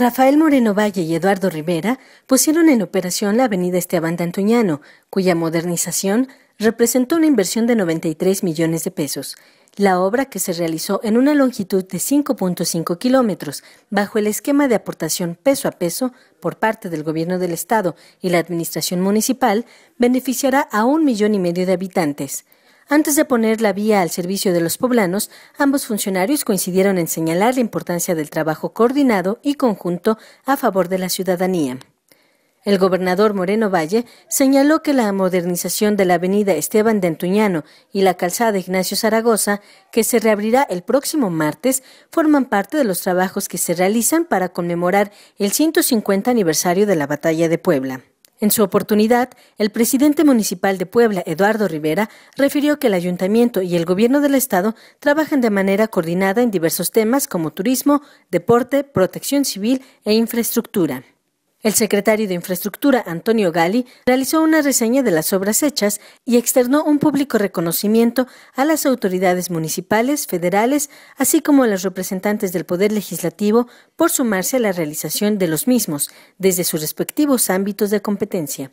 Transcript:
Rafael Moreno Valle y Eduardo Rivera pusieron en operación la avenida Esteban de Antuñano, cuya modernización representó una inversión de 93 millones de pesos. La obra, que se realizó en una longitud de 5.5 kilómetros, bajo el esquema de aportación peso a peso por parte del Gobierno del Estado y la Administración Municipal, beneficiará a un millón y medio de habitantes. Antes de poner la vía al servicio de los poblanos, ambos funcionarios coincidieron en señalar la importancia del trabajo coordinado y conjunto a favor de la ciudadanía. El gobernador Moreno Valle señaló que la modernización de la avenida Esteban de Antuñano y la calzada Ignacio Zaragoza, que se reabrirá el próximo martes, forman parte de los trabajos que se realizan para conmemorar el 150 aniversario de la Batalla de Puebla. En su oportunidad, el presidente municipal de Puebla, Eduardo Rivera, refirió que el ayuntamiento y el gobierno del estado trabajan de manera coordinada en diversos temas como turismo, deporte, protección civil e infraestructura. El secretario de Infraestructura, Antonio Gali, realizó una reseña de las obras hechas y externó un público reconocimiento a las autoridades municipales, federales, así como a los representantes del Poder Legislativo por sumarse a la realización de los mismos desde sus respectivos ámbitos de competencia.